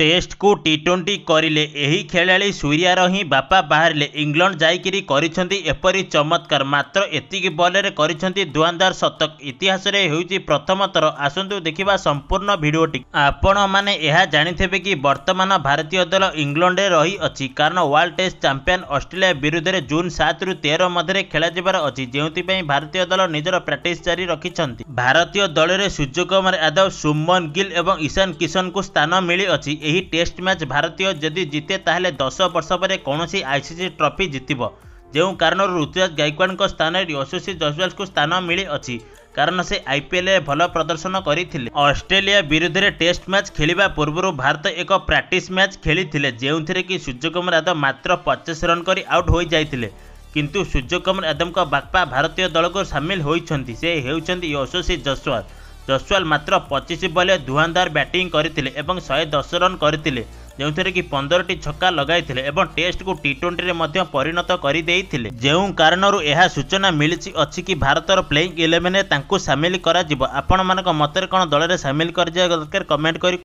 ଟେଷ୍ଟକୁ T twenty କରିଲେ ଏହି ଖେଳାଳି ସୁରିଆର ହିଁ ବାପା ବାହାରିଲେ ଇଂଲଣ୍ଡ ଯାଇକିରି କରିଛନ୍ତି ଏପରି ଚମତ୍କାର ମାତ୍ର ଏତିକି ବଲରେ କରିଛନ୍ତି ଧୁଆନ୍ଧାର ଶତକ ଇତିହାସରେ ହେଉଛି ପ୍ରଥମଥର ଆସନ୍ତୁ ଦେଖିବା ସମ୍ପୂର୍ଣ୍ଣ ଭିଡ଼ିଓଟି ଆପଣମାନେ ଏହା ଜାଣିଥିବେ କି ବର୍ତ୍ତମାନ ଭାରତୀୟ ଦଳ ଇଂଲଣ୍ଡରେ ରହିଅଛି କାରଣ ୱାର୍ଲଡ ଟେଷ୍ଟ ଚାମ୍ପିୟନ ଅଷ୍ଟ୍ରେଲିଆ ବିରୁଦ୍ଧରେ ଜୁନ୍ ସାତରୁ ତେର ମଧ୍ୟରେ ଖେଳାଯିବାର ଅଛି ଯେଉଁଥିପାଇଁ ଭାରତୀୟ ଦଳ ନିଜର ପ୍ରାକ୍ଟିସ୍ ଜାରି ରଖିଛନ୍ତି ଭାରତୀୟ ଦଳରେ ସୂର୍ଯ୍ୟ କୁମାର ଯାଦବ ଶୁଭମନ ଗିଲ୍ ଏବଂ ଇଶାନ କିଶନଙ୍କୁ ସ୍ଥାନ ମିଳିଅଛି ଏହି ଟେଷ୍ଟ ମ୍ୟାଚ୍ ଭାରତୀୟ ଯଦି ଜିତେ ତାହେଲେ ଦଶ ବର୍ଷ ପରେ କୌଣସି ଆଇସିସି ଟ୍ରଫି ଜିତିବ ଯେଉଁ କାରଣରୁ ଋତୁରାଜ ଗାଇକୱାଡ଼ଙ୍କ ସ୍ଥାନରେ ଯଶସ୍ୱୀ ଜୟସୱାଲଙ୍କୁ ସ୍ଥାନ ମିଳିଅଛି କାରଣ ସେ ଆଇପିଏଲ୍ରେ ଭଲ ପ୍ରଦର୍ଶନ କରିଥିଲେ ଅଷ୍ଟ୍ରେଲିଆ ବିରୁଦ୍ଧରେ ଟେଷ୍ଟ ମ୍ୟାଚ୍ ଖେଳିବା ପୂର୍ବରୁ ଭାରତ ଏକ ପ୍ରାକ୍ଟିସ୍ ମ୍ୟାଚ୍ ଖେଳିଥିଲେ ଯେଉଁଥିରେ କି ସୂର୍ଯ୍ୟକୁମାର ଯାଦବ ମାତ୍ର ପଚାଶ ରନ୍ କରି ଆଉଟ୍ ହୋଇଯାଇଥିଲେ କିନ୍ତୁ ସୂର୍ଯ୍ୟକୁମାର ଯାଦବଙ୍କ ବାପା ଭାରତୀୟ ଦଳକୁ ସାମିଲ ହୋଇଛନ୍ତି ସେ ହେଉଛନ୍ତି ୟଶସ୍ୱୀ ଜସୱାଲ ଜସୱାଲ ମାତ୍ର ପଚିଶ ବଲ୍ରେ ଧୂଆଁଧାର ବ୍ୟାଟିଂ କରିଥିଲେ ଏବଂ ଶହେ ଦଶ ରନ୍ କରିଥିଲେ ଯେଉଁଥିରେ କି ପନ୍ଦରଟି ଛକା ଲଗାଇଥିଲେ ଏବଂ ଟେଷ୍ଟକୁ ଟି ଟ୍ୱେଣ୍ଟିରେ ମଧ୍ୟ ପରିଣତ କରିଦେଇଥିଲେ ଯେଉଁ କାରଣରୁ ଏହା ସୂଚନା ମିଳିଛି ଅଛି କି ଭାରତର ପ୍ଲେଇଂ ଇଲେଭେନରେ ତାଙ୍କୁ ସାମିଲ କରାଯିବ ଆପଣମାନଙ୍କ ମତରେ କ'ଣ ଦଳରେ ସାମିଲ କରାଯିବା ଦରକାର କମେଣ୍ଟ କରି